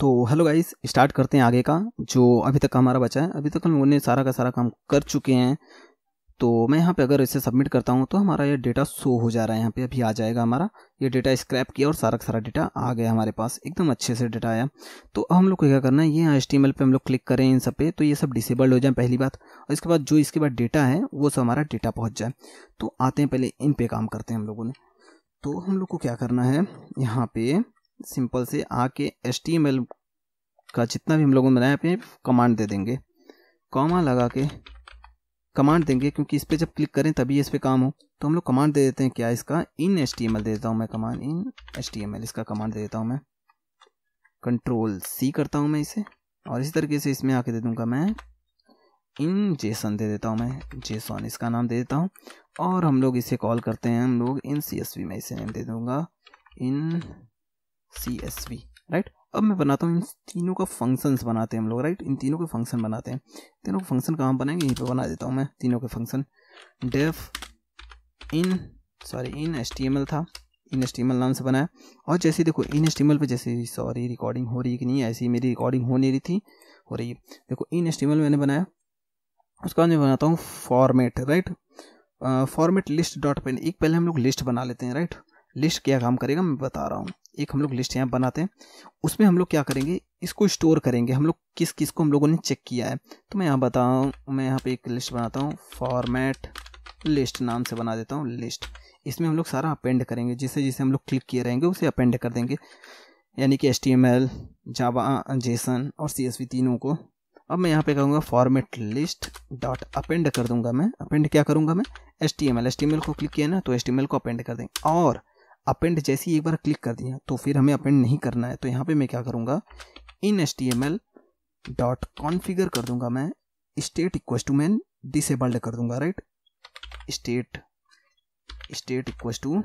तो hello guys start करते हैं आगे का जो अभी तक हमारा बचा है अभी तक हम उन्हें सारा का सारा काम कर चुके हैं तो मैं यहाँ पे अगर इसे सबमिट करता हूँ तो हमारा ये डेटा शो हो जा रहा है यहाँ पे अभी आ जाएगा हमारा ये डेटा स्क्रैप किया और सारा का सारा डेटा आ गया हमारे पास एकदम अच्छे से डेटा आया तो हम लोग को क्या करना है ये एच टी पे हम लोग क्लिक करें इन सब पे तो ये सब डिसेबल्ड हो जाए पहली बात और इसके बाद जो इसके बाद डेटा है वो सब हमारा डेटा पहुँच जाए तो आते हैं पहले इन पर काम करते हैं हम लोगों ने तो हम लोग को क्या करना है यहाँ पर सिंपल से आके एच का जितना भी हम लोगों ने बनाया अपने कमांड दे देंगे कॉमा लगा के कमांड देंगे क्योंकि इस पर जब क्लिक करें तभी इस पर काम हो तो हम लोग कमांड दे देते हैं क्या इसका इन एच दे देता हूँ मैं कमांड इन एच इसका कमांड दे देता हूँ मैं कंट्रोल सी करता हूँ मैं इसे और इसी तरीके से इसमें आके दे दूँगा मैं इन जेसन दे देता हूँ मैं जेसन इसका नाम दे देता हूँ और हम लोग इसे कॉल करते हैं हम लोग इन सी में इसे नेम दे दूँगा in C S V right अब मैं बनाता हूँ इन तीनों का फंक्शंस बनाते हैं हम लोग राइट इन तीनों के फंक्शन बनाते हैं तीनों के फंक्शन कहाँ बनाएंगे यहीं पे बना देता हूँ मैं तीनों के function def in sorry in S था इन एस नाम से बनाया और जैसे देखो इन एस पे जैसे सॉरी रिकॉर्डिंग हो रही है कि नहीं ऐसी मेरी रिकॉर्डिंग हो नहीं रही थी हो रही है देखो इन एस मैंने बनाया उसके बाद मैं बनाता हूँ format right format list dot pen एक पहले हम लोग लिस्ट बना लेते हैं राइट लिस्ट क्या काम करेगा मैं बता रहा हूँ एक हम लोग लिस्ट यहाँ बनाते हैं उसमें हम लोग क्या करेंगे इसको स्टोर करेंगे हम लोग किस किस को हम लोगों ने चेक किया है तो मैं यहाँ बताऊँ मैं यहाँ पे एक लिस्ट बनाता हूँ फॉर्मेट लिस्ट नाम से बना देता हूँ लिस्ट इसमें हम लोग सारा अपेंड करेंगे जिसे जिसे हम लोग क्लिक किए रहेंगे उसे अपेंड कर देंगे यानी कि S T M L Java JSON और सी एस वी तीनों को अब मैं यहाँ पे कहूँगा फॉर्मेट लिस्ट डॉट अपेंड कर दूंगा मैं अपेंड क्या करूँगा मैं S T M L S T M L को क्लिक किया ना तो एस टी एम एल को अपेंड कर देंगे और अपेंड जैसे ही एक बार क्लिक कर दिया तो फिर हमें अपेंड नहीं करना है तो यहाँ पे मैं क्या करूँगा in S T M L dot configure कर दूंगा मैं state equals to man disabled कर दूंगा right state state equal to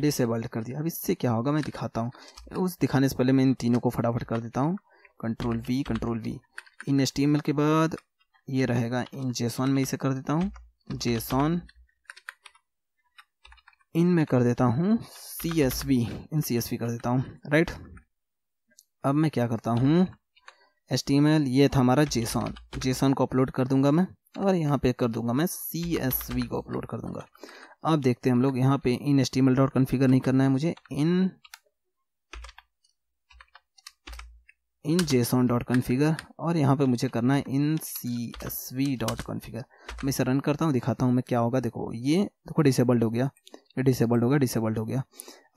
disabled कर दिया अब इससे क्या होगा मैं दिखाता हूँ उस दिखाने से पहले मैं इन तीनों को फटाफट कर देता हूँ control V control V in S के बाद ये रहेगा इन जेसॉन में इसे कर देता हूँ जेसॉन इन में कर देता हूँ C S V in C S V कर देता हूँ राइट अब मैं क्या करता हूँ एच टी एम एल ये था हमारा जेसॉन जेसॉन को अपलोड कर दूंगा मैं और यहाँ पे कर दूंगा मैं सी एस वी को अपलोड कर दूंगा अब देखते हैं हम लोग यहाँ पे in H T M L dot configure नहीं करना है मुझे in in JSON dot configure और यहाँ पे मुझे करना है in C S V dot configure मैं इसे रन करता हूँ दिखाता हूँ मैं क्या होगा देखो ये देखो डिसेबल्ड हो गया ये डिसेबल्ड हो गया डिसेबल्ड हो गया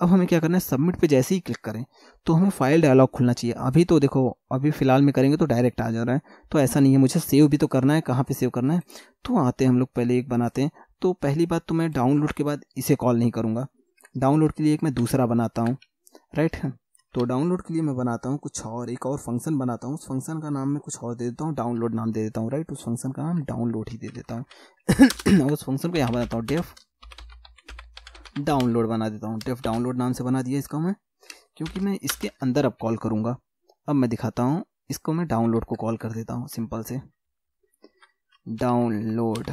अब हमें क्या करना है सबमिट पे जैसे ही क्लिक करें तो हमें फाइल डायलॉग खुलना चाहिए अभी तो देखो अभी फ़िलहाल में करेंगे तो डायरेक्ट आ जा रहा है तो ऐसा नहीं है मुझे सेव भी तो करना है कहाँ पर सेव करना है तो आते हैं हम लोग पहले एक बनाते हैं तो पहली बात तो मैं डाउनलोड के बाद इसे कॉल नहीं करूँगा डाउनलोड के लिए एक मैं दूसरा बनाता हूँ राइट तो डाउनलोड के लिए मैं बनाता हूँ कुछ और एक और फंक्शन बनाता हूँ उस फंक्शन का नाम मैं कुछ और दे देता हूँ डाउनलोड नाम दे देता हूँ राइट उस फंक्शन का नाम डाउनलोड ही दे देता हूँ उस फंक्शन को यहाँ बनाता हूँ डेफ डाउनलोड बना देता हूँ डेफ डाउनलोड नाम से बना दिया इसका मैं क्योंकि मैं इसके अंदर अब कॉल करूँगा अब मैं दिखाता हूँ इसको मैं डाउनलोड को कॉल कर देता हूँ सिंपल से डाउनलोड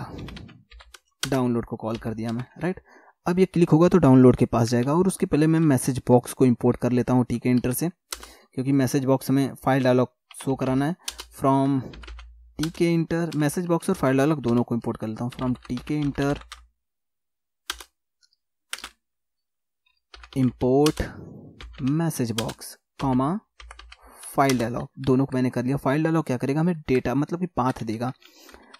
डाउनलोड को कॉल कर दिया मैं राइट अब ये क्लिक होगा तो डाउनलोड के पास जाएगा और उसके पहले मैं मैसेज बॉक्स को इंपोर्ट कर लेता हूँ ठीक है इंटर से क्योंकि मैसेज बॉक्स हमें फाइल डायलॉग शो कराना है from T K inter message box और फाइल डायलॉग दोनों को इम्पोर्ट कर लेता हूँ from T K inter import message box comma file dialog दोनों को मैंने कर लिया फाइल डायलॉग क्या करेगा हमें डेटा मतलब कि पाथ देगा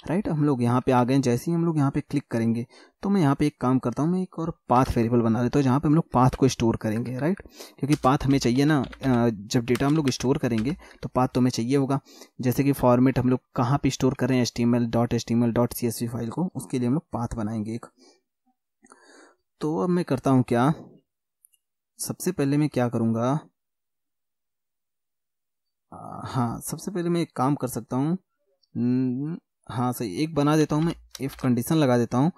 राइट हम लोग यहाँ पे आ गए जैसे ही हम लोग यहाँ पे क्लिक करेंगे तो मैं यहाँ पे एक काम करता हूँ मैं एक और पाथ वेरिएबल बना देता हूँ जहाँ पे हम लोग पाथ को स्टोर करेंगे राइट क्योंकि पाथ हमें चाहिए ना जब डेटा हम लोग स्टोर करेंगे तो पाथ तो हमें चाहिए होगा जैसे कि फॉर्मेट हम लोग कहाँ पर स्टोर करें S T M L dot S T M L dot C S V file को उसके लिए हम लोग पाथ बनाएंगे एक तो अब मैं करता हूँ क्या सबसे पहले मैं क्या करूँगा हाँ सबसे पहले मैं एक काम कर सकता हूँ हाँ सही एक बना देता हूँ मैं इफ़ कंडीशन लगा देता हूँ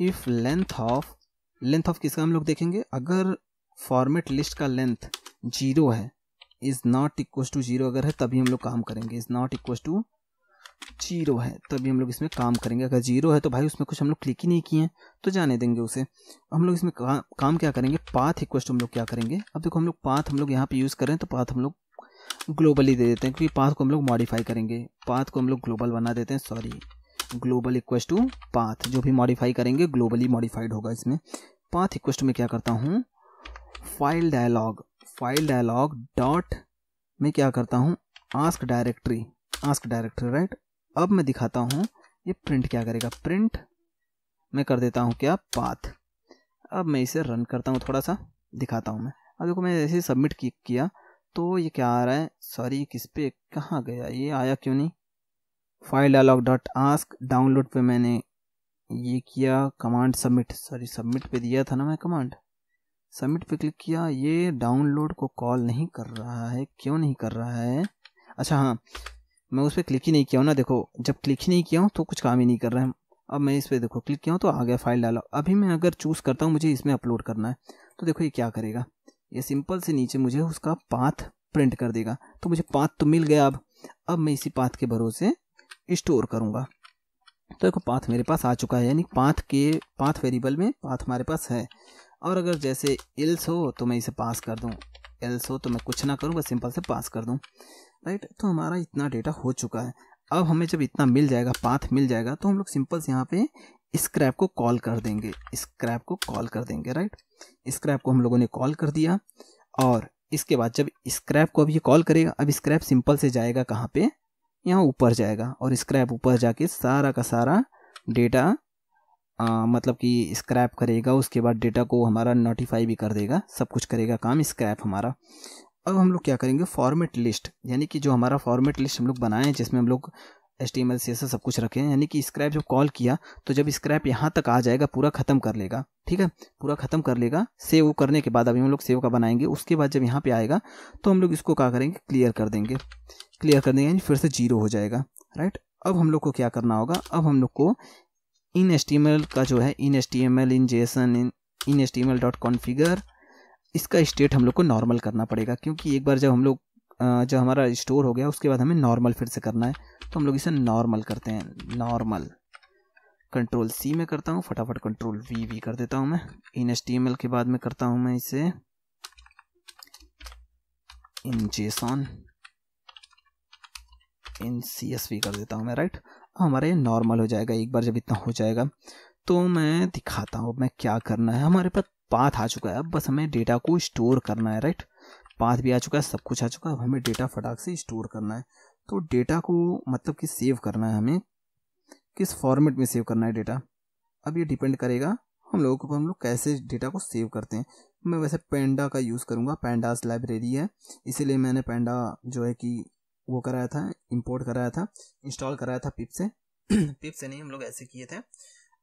if length of length of किसका हम लोग देखेंगे अगर फॉर्मेट लिस्ट का लेंथ जीरो है is not equal to zero अगर है तभी हम लोग काम करेंगे is not equal to zero है तभी हम लोग इसमें काम करेंगे अगर जीरो है तो भाई उसमें कुछ हम लोग क्लिक ही नहीं किए हैं तो जाने देंगे उसे हम लोग इसमें का, काम क्या करेंगे पाथ इक्वस्ट हम लोग क्या करेंगे अब देखो हम लोग पाथ हम लोग यहाँ पे यूज़ करें तो पाथ हम लोग ग्लोबली दे देते हैं क्योंकि पाथ को हम लोग मॉडिफाई करेंगे पाथ को हम लोग ग्लोबल बना देते हैं sorry global equals to path जो भी मॉडिफाई करेंगे ग्लोबली मॉडिफाइड होगा इसमें पाथ इक्वस टू में क्या करता हूँ file dialog file dialog dot में क्या करता हूँ ask directory ask directory right अब मैं दिखाता हूँ ये प्रिंट क्या करेगा प्रिंट मैं कर देता हूँ क्या पाथ अब मैं इसे रन करता हूँ थोड़ा सा दिखाता हूँ मैं अब देखो मैं जैसे सबमिट किया तो ये क्या आ रहा है सॉरी किस पे कहाँ गया ये आया क्यों नहीं file dialog dot ask download पे मैंने ये किया कमांड सबमिट सॉरी सबमिट पे दिया था ना मैं कमांड सबमिट पे क्लिक किया ये डाउनलोड को कॉल नहीं कर रहा है क्यों नहीं कर रहा है अच्छा हाँ मैं उस पर क्लिक ही नहीं किया हूँ ना देखो जब क्लिक ही नहीं किया हूँ तो कुछ काम ही नहीं कर रहा है अब मैं इस पर देखो क्लिक किया हूँ तो आ गया फाइल डाला अभी मैं अगर चूज़ करता हूँ मुझे इसमें अपलोड करना है तो देखो ये क्या करेगा ये सिंपल से नीचे मुझे उसका पाथ प्रिंट कर देगा तो मुझे पाथ तो मिल गया अब अब मैं इसी पाथ के भरोसे स्टोर करूँगा तो देखो पाथ मेरे पास आ चुका है यानी पाथ के पाथ वेरिएबल में पाथ हमारे पास है और अगर जैसे एल्स हो तो मैं इसे पास कर दूँ एल्स हो तो मैं कुछ ना करूँ बस सिंपल से पास कर दूँ राइट तो हमारा इतना डेटा हो चुका है अब हमें जब इतना मिल जाएगा पाथ मिल जाएगा तो हम लोग सिंपल से यहाँ पे स्क्रैप को कॉल कर देंगे स्क्रैप को कॉल कर देंगे राइट स्क्रैप को हम लोगों ने कॉल कर दिया और इसके बाद जब स्क्रैप को अब ये कॉल करेगा अब स्क्रैप सिंपल से जाएगा कहाँ पे यहाँ ऊपर जाएगा और स्क्रैप ऊपर जाके सारा का सारा डेटा आ, मतलब कि स्क्रैप करेगा उसके बाद डेटा को हमारा नोटिफाई भी कर देगा सब कुछ करेगा काम स्क्रैप हमारा अब हम लोग क्या करेंगे फॉर्मेट लिस्ट यानी कि जो हमारा फॉर्मेट लिस्ट हम लोग बनाए जिसमें हम लोग S T M L C सब कुछ रखें यानी कि स्क्रैप जब कॉल किया तो जब स्क्रैप यहाँ तक आ जाएगा पूरा खत्म कर लेगा ठीक है पूरा खत्म कर लेगा सेव करने के बाद अभी हम लोग सेव का बनाएंगे उसके बाद जब यहाँ पे आएगा तो हम लोग इसको क्या करेंगे क्लियर कर देंगे क्लियर कर देंगे यानी फिर से जीरो हो जाएगा राइट अब हम लोग को क्या करना होगा अब हम लोग को in S T M L का जो है in S T M L in JSON in in S T M L dot configure इसका स्टेट हम लोग को नॉर्मल करना पड़ेगा क्योंकि एक बार जब हम लोग जो हमारा स्टोर हो गया उसके बाद हमें नॉर्मल फिर से करना है तो हम लोग इसे नॉर्मल करते हैं नॉर्मल कंट्रोल सी में करता हूँ फटाफट कंट्रोल वी वी कर देता हूँ मैं इन एस के बाद में करता हूँ मैं इसे in JSON in C S V कर देता हूँ मैं राइट हमारा ये नॉर्मल हो जाएगा एक बार जब इतना हो जाएगा तो मैं दिखाता हूँ मैं क्या करना है हमारे पास पाथ आ चुका है अब बस हमें डेटा को स्टोर करना है राइट पाथ भी आ चुका है सब कुछ आ चुका है अब हमें डेटा फटाक से स्टोर करना है तो डेटा को मतलब कि सेव करना है हमें किस फॉर्मेट में सेव करना है डेटा अब ये डिपेंड करेगा हम लोगों को हम लोग कैसे डेटा को सेव करते हैं मैं वैसे पेंडा का यूज़ करूँगा पेंडास लाइब्रेरी है इसीलिए मैंने पेंडा जो है कि वो कराया था इम्पोर्ट कराया था इंस्टॉल कराया था पिप से पिप से नहीं हम लोग ऐसे किए थे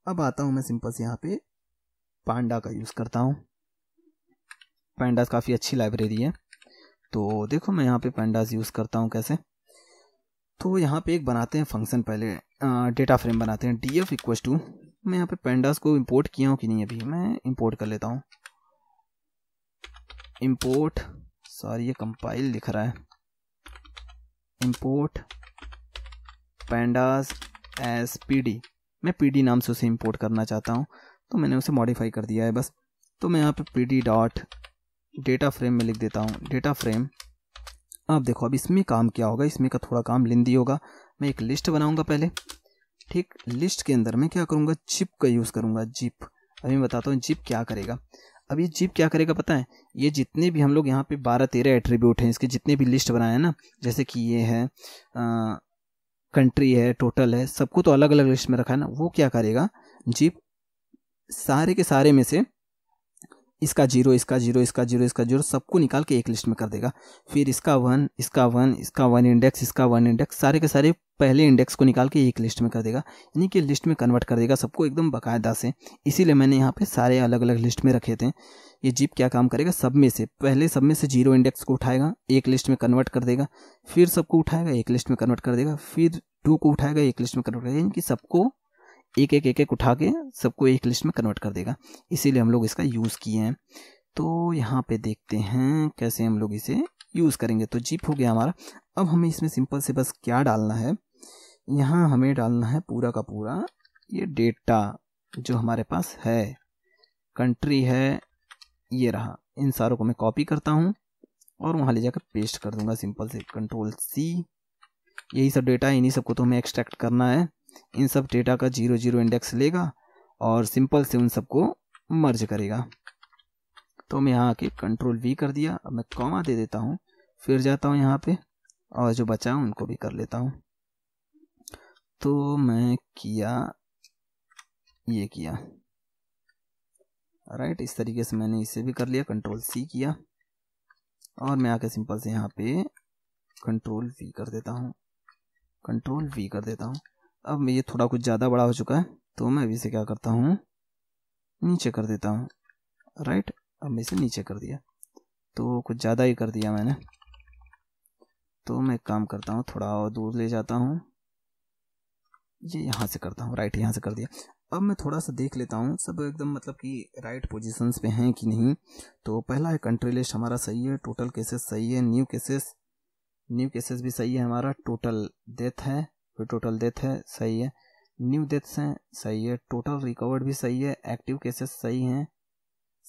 अब आता हूँ मैं सिंपल से यहाँ पे पांडा का यूज़ करता हूँ पैंडास काफ़ी अच्छी लाइब्रेरी है तो देखो मैं यहाँ पे पैंडाज यूज़ करता हूँ कैसे तो यहाँ पे एक बनाते हैं फंक्शन पहले डेटा फ्रेम बनाते हैं डी एफ इक्वस टू मैं यहाँ पे पैंडास को इम्पोर्ट किया हूँ कि नहीं अभी मैं इम्पोर्ट कर लेता हूँ इम्पोर्ट सॉरी ये कंपाइल लिख रहा है import pandas as P D मैं पी डी नाम से उसे इम्पोर्ट करना चाहता हूँ तो मैंने उसे मॉडिफाई कर दिया है बस तो मैं यहाँ पे P D dot data frame में लिख देता हूँ डेटा फ्रेम अब देखो अब इसमें काम क्या होगा इसमें का थोड़ा काम लिंदी होगा मैं एक लिस्ट बनाऊंगा पहले ठीक लिस्ट के अंदर मैं क्या करूँगा जिप का यूज़ करूँगा जिप अभी मैं बताता हूँ जिप क्या करेगा अब ये जिप क्या करेगा पता है ये जितने भी हम लोग यहाँ पे बारह तेरह एट्रीब्यूट हैं इसके जितने भी लिस्ट बनाए हैं ना जैसे कि ये है कंट्री है टोटल है सबको तो अलग अलग लिस्ट में रखा है ना वो क्या करेगा जिप सारे के सारे में से इसका जीरो इसका जीरो इसका जीरो इसका जीरो सबको निकाल के एक लिस्ट में कर देगा फिर इसका वन इसका वन इसका वन इंडेक्स इसका वन इंडेक्स सारे के सारे पहले इंडेक्स को निकाल के एक लिस्ट में कर देगा यानी कि लिस्ट में कन्वर्ट कर देगा सबको एकदम बाकायदा से इसीलिए मैंने यहाँ पे सारे अलग अलग लिस्ट में रखे थे ये जीप क्या काम करेगा सब में से पहले सब में से जीरो इंडेक्स को उठाएगा एक लिस्ट में कन्वर्ट कर देगा फिर सबको उठाएगा एक लिस्ट में कन्वर्ट कर देगा फिर टू को उठाएगा एक लिस्ट में कन्वर्ट कर देगा यानी कि सबको एक एक एक एक उठा के सबको एक लिस्ट में कन्वर्ट कर देगा इसीलिए हम लोग इसका यूज़ किए हैं तो यहाँ पे देखते हैं कैसे हम लोग इसे यूज़ करेंगे तो जीप हो गया हमारा अब हमें इसमें सिंपल से बस क्या डालना है यहाँ हमें डालना है पूरा का पूरा ये डेटा जो हमारे पास है कंट्री है ये रहा इन सारों को मैं कॉपी करता हूँ और वहाँ ले जाकर पेस्ट कर दूँगा सिंपल से कंट्रोल सी यही सब डेटा है इन्हीं सबको तो हमें एक्सट्रैक्ट करना है इन सब डेटा का जीरो जीरो इंडेक्स लेगा और सिंपल से उन सबको मर्ज करेगा तो मैं यहाँ आके कंट्रोल वी कर दिया अब मैं कॉमा दे देता हूँ फिर जाता हूँ यहाँ पे और जो बचा उनको भी कर लेता हूँ तो मैं किया ये किया राइट इस तरीके से मैंने इसे भी कर लिया कंट्रोल सी किया और मैं आके सिंपल से यहाँ पे कंट्रोल वी कर देता हूँ कंट्रोल वी कर देता हूँ अब ये थोड़ा कुछ ज़्यादा बड़ा हो चुका है तो मैं अभी इसे क्या करता हूँ नीचे कर देता हूँ राइट अब मैं इसे नीचे कर दिया तो कुछ ज़्यादा ही कर दिया मैंने तो मैं काम करता हूँ थोड़ा और दूर ले जाता हूँ ये यहाँ से करता हूँ राइट यहाँ से कर दिया अब मैं थोड़ा सा देख लेता हूँ सब एकदम मतलब कि राइट पोजीशंस पे हैं कि नहीं तो पहला है कंट्री लिस्ट हमारा सही है टोटल केसेस सही है न्यू केसेस न्यू केसेस भी सही है हमारा टोटल डेथ है फिर टोटल डेथ है सही है न्यू डेथ्स हैं सही है टोटल रिकवर्ड भी सही है एक्टिव केसेस सही हैं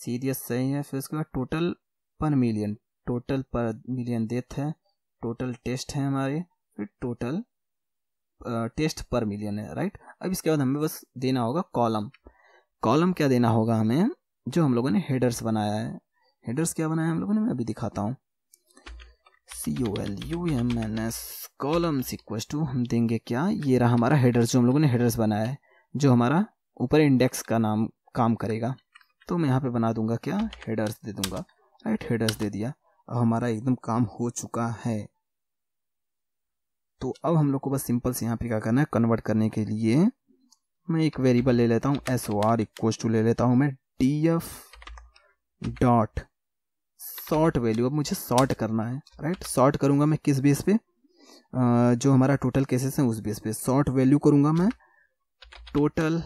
सीरियस सही है फिर उसके बाद total per million total per million death है टोटल टेस्ट है हमारे फिर टोटल टेस्ट पर मिलियन है राइट अब इसके बाद हमें बस देना होगा कॉलम कॉलम क्या देना होगा हमें जो हम लोगों ने हेडर्स बनाया है हेडर्स क्या बनाया हम लोगों ने मैं अभी दिखाता हूँ C O L U M N S columns equal to हम देंगे क्या ये रहा हमारा हेडर्स जो हम लोगों ने हेडर्स बनाया है जो हमारा ऊपर इंडेक्स का नाम काम करेगा तो मैं यहाँ पे बना दूंगा क्या हेडर्स दे दूंगा राइट हेडर्स दे दिया अब हमारा एकदम काम हो चुका है तो अब हम लोग को बस सिंपल से यहाँ पे क्या करना है कन्वर्ट करने के लिए मैं एक वेरिएबल ले लेता हूँ S O R equals to ले लेता हूँ मैं D F dot sort value अब मुझे शॉर्ट करना है राइट शॉर्ट करूंगा मैं किस बेस पे जो हमारा टोटल केसेस हैं उस बेस पे शॉर्ट वैल्यू करूंगा मैं total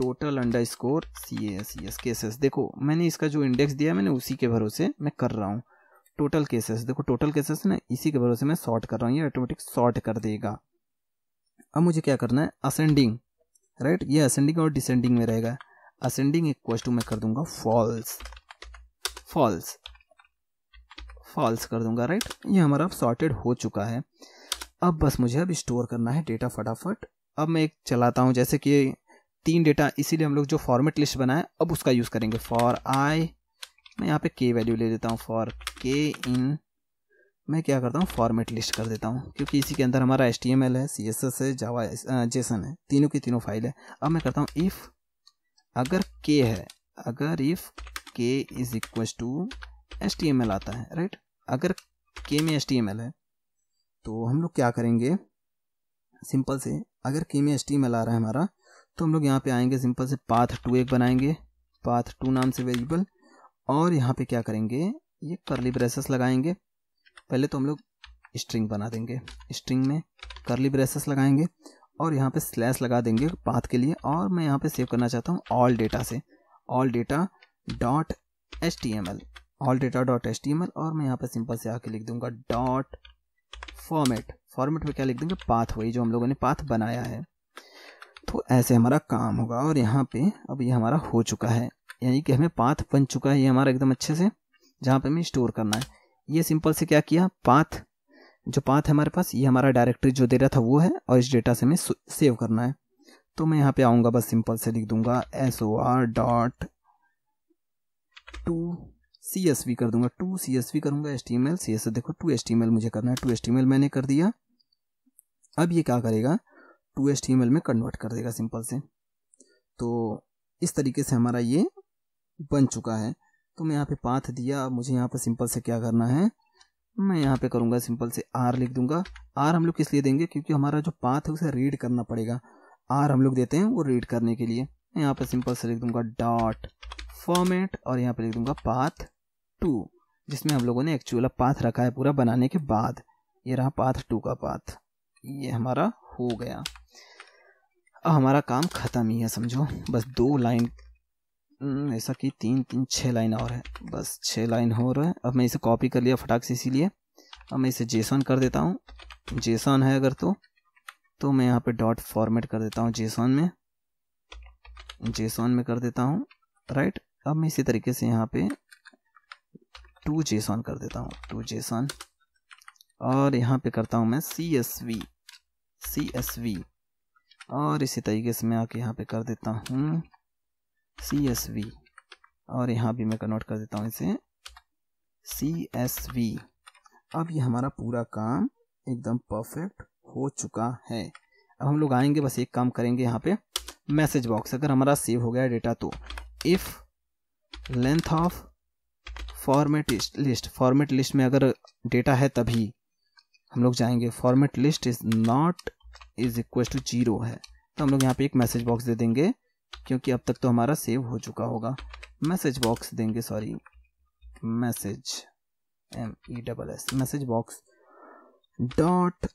total underscore C C S cases देखो मैंने इसका जो इंडेक्स दिया मैंने उसी के भरोसे मैं कर रहा हूँ टोटल केसेस देखो टोटल केसेस ना इसी के भरोसे मैं शॉर्ट कर रहा हूँ ये ऑटोमेटिक शॉर्ट कर देगा अब मुझे क्या करना है असेंडिंग राइट ये असेंडिंग और डिसेंडिंग में रहेगा असेंडिंग इक्वल टू मैं कर दूंगा फॉल्स फॉल्स फॉल्स कर दूंगा राइट ये हमारा सॉर्टेड हो चुका है अब बस मुझे अब स्टोर करना है डेटा फटाफट अब मैं एक चलाता हूँ जैसे कि तीन डेटा इसीलिए हम लोग जो फॉर्मेट लिस्ट बनाए अब उसका यूज़ करेंगे फॉर आई मैं यहाँ पे के वैल्यू ले देता हूँ फॉर के इन मैं क्या करता हूँ फॉर्मेट लिस्ट कर देता हूँ क्योंकि इसी के अंदर हमारा एच है सी एस एस है जावा जेसन है तीनों की तीनों फाइल है अब मैं करता हूँ इफ़ अगर के है अगर if k is equal to S T M L आता है राइट अगर k में एस टी एम एल है तो हम लोग क्या करेंगे सिंपल से अगर k में एस टी एम एल आ रहा है हमारा तो हम लोग यहाँ पे आएंगे सिंपल से पाथ टू एक बनाएंगे पाथ टू नाम से वेरिएबल और यहाँ पे क्या करेंगे ये करली ब्रेसेस लगाएंगे पहले तो हम लोग स्ट्रिंग बना देंगे स्ट्रिंग में करली ब्रेसेस लगाएंगे और यहाँ पे स्लैश लगा देंगे पाथ के लिए और मैं यहाँ पे सेव करना चाहता हूँ ऑल डेटा से all data dot H T M L all data dot H T M L और मैं यहाँ पे सिंपल से आके लिख दूंगा डॉट फॉर्मेट फॉर्मेट में क्या लिख देंगे पाथ वही जो हम लोगों ने पाथ बनाया है तो ऐसे हमारा काम होगा और यहाँ पे अब ये हमारा हो चुका है यानी कि हमें पाथ बन चुका है ये हमारा एकदम अच्छे से जहाँ पे हमें स्टोर करना है ये सिंपल से क्या किया पाथ जो पाथ है हमारे पास ये हमारा डायरेक्टरी जो दे रहा था वो है और इस डेटा से हमें सेव करना है तो मैं यहाँ पे आऊँगा बस सिंपल से लिख दूंगा S O R dot to C S V कर दूंगा टू सी एस वी करूँगा S T M L C S देखो to S T M L मुझे करना है to S T M L मैंने कर दिया अब ये क्या करेगा to S T M L में कन्वर्ट कर देगा सिंपल से तो इस तरीके से हमारा ये बन चुका है तो मैं यहाँ पे पाथ दिया अब मुझे यहाँ पर सिंपल से क्या करना है मैं यहाँ पे करूँगा सिंपल से आर लिख दूंगा आर हम लोग किस लिए देंगे क्योंकि हमारा जो पाथ है उसे रीड करना पड़ेगा आर हम लोग देते हैं वो रीड करने के लिए मैं यहाँ पे सिंपल से लिख दूंगा डॉट फॉर्मेट और यहाँ पे लिख दूंगा पाथ टू जिसमें हम लोगों ने एक्चुअल पाथ रखा है पूरा बनाने के बाद ये रहा पाथ टू का पाथ ये हमारा हो गया अब हमारा काम ख़त्म ही है समझो बस दो लाइन हम्म, ऐसा कि तीन तीन छः लाइन और है बस छः लाइन हो रहा है अब मैं इसे कॉपी कर लिया फटाक से इसीलिए अब मैं इसे जेसन कर देता हूँ जेसन है अगर तो तो मैं यहाँ पे डॉट फॉर्मेट कर देता हूँ जेसन में जेसन में कर देता हूँ राइट अब मैं इसी तरीके से यहाँ पे टू जेसन कर देता हूँ टू जेसन और यहाँ पे करता हूँ मैं C S V C S V और इसी तरीके से मैं आके यहाँ पे कर देता हूँ सी एस वी और यहाँ भी मैं कन्वर्ट कर देता हूँ इसे सी एस वी अब ये हमारा पूरा काम एकदम परफेक्ट हो चुका है अब हम लोग आएंगे बस एक काम करेंगे यहाँ पे मैसेज बॉक्स अगर हमारा सेव हो गया डेटा तो if length of format list format list में अगर डेटा है तभी हम लोग जाएंगे format list is not is equal to zero है तो हम लोग यहाँ पे एक मैसेज बॉक्स दे देंगे क्योंकि अब तक तो हमारा सेव हो चुका होगा मैसेज बॉक्स देंगे sorry message M E double S message box dot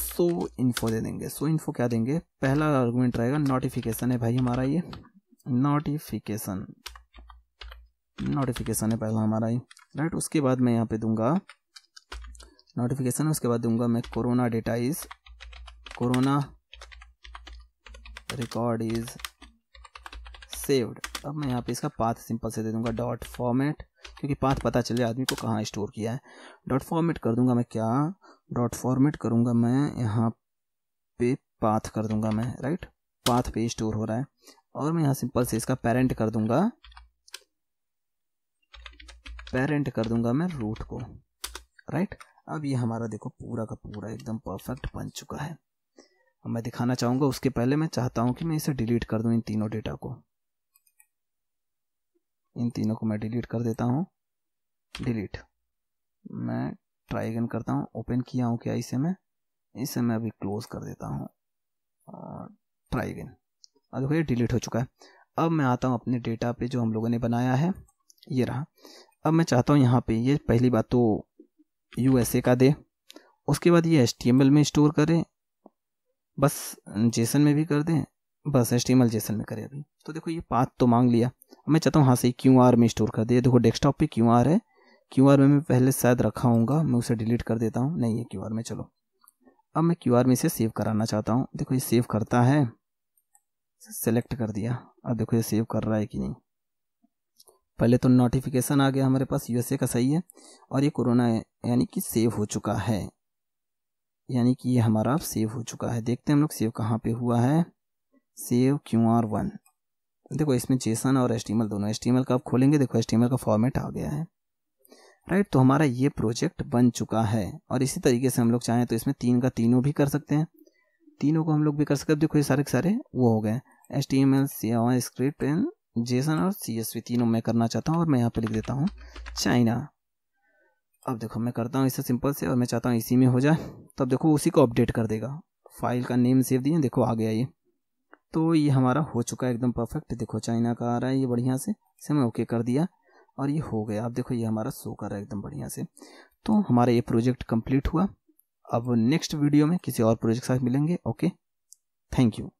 so info दे देंगे सो so इन्फो क्या देंगे पहला आर्गूमेंट रहेगा नोटिफिकेशन है भाई हमारा ये नोटिफिकेशन नोटिफिकेशन है पहला हमारा ये राइट उसके बाद मैं यहाँ पे दूंगा नोटिफिकेशन उसके बाद दूंगा मैं corona data is corona record is saved अब मैं यहाँ पे इसका पाथ सिंपल से दे दूंगा डॉट फॉर्मेट क्योंकि पाथ पता चले आदमी को कहाँ स्टोर किया है डॉट फॉर्मेट कर दूंगा मैं क्या डॉट फॉर्मेट करूँगा मैं यहाँ पे पाथ कर दूंगा मैं राइट पाथ पे स्टोर हो रहा है और मैं यहाँ सिंपल से इसका पेरेंट कर दूंगा पेरेंट कर दूंगा मैं रूट को राइट अब ये हमारा देखो पूरा का पूरा एकदम परफेक्ट बन चुका है मैं दिखाना चाहूँगा उसके पहले मैं चाहता हूँ कि मैं इसे डिलीट कर दूँ इन तीनों डेटा को इन तीनों को मैं डिलीट कर देता हूँ डिलीट मैं ट्राई अगेन करता हूँ ओपन किया हूँ क्या इसे मैं इसे मैं अभी क्लोज कर देता हूँ ट्राई अगेन अब देखो ये डिलीट हो चुका है अब मैं आता हूँ अपने डेटा पे जो हम लोगों ने बनाया है ये रहा अब मैं चाहता हूँ यहाँ पे ये पहली बात तो यू का दे उसके बाद ये एच में स्टोर करें बस जेसन में भी कर दें बस एस टी जेसन में करें अभी तो देखो ये पाथ तो मांग लिया मैं चाहता हूँ हाँ से क्यू आर में स्टोर कर दिया देखो डेस्कटॉप पे क्यू आर है क्यू आर में मैं पहले शायद रखा होगा मैं उसे डिलीट कर देता हूँ नहीं है क्यू आर में चलो अब मैं क्यू आर में इसे सेव कराना चाहता हूँ देखो ये सेव करता है सेलेक्ट कर दिया अब देखो ये सेव कर रहा है कि नहीं पहले तो नोटिफिकेशन आ गया हमारे पास यूएसए का सही है और ये कोरोना यानी कि सेव हो चुका है यानी कि ये हमारा सेव हो चुका है देखते हैं हम लोग सेव कहाँ पर हुआ है सेव क्यू आर वन देखो इसमें जेसन और एस दोनों एस का आप खोलेंगे देखो एस का फॉर्मेट आ गया है राइट तो हमारा ये प्रोजेक्ट बन चुका है और इसी तरीके से हम लोग चाहें तो इसमें तीन का तीनों भी कर सकते हैं तीनों को हम लोग भी कर सकते हैं देखो ये सारे के सारे वो हो गए S T M L C script N JSON और सी एस वी तीनों मैं करना चाहता हूँ और मैं यहाँ पे लिख देता हूँ चाइना अब देखो मैं करता हूँ इससे सिंपल से और मैं चाहता हूँ इसी में हो जाए तो अब देखो उसी को अपडेट कर देगा फाइल का नेम सेव दिए देखो आ गया ये तो ये हमारा हो चुका है एकदम परफेक्ट देखो चाइना का आ रहा है ये बढ़िया से इसे हमें ओके कर दिया और ये हो गया आप देखो ये हमारा शो कर रहा है एकदम बढ़िया से तो हमारा ये प्रोजेक्ट कंप्लीट हुआ अब नेक्स्ट वीडियो में किसी और प्रोजेक्ट के साथ मिलेंगे ओके थैंक यू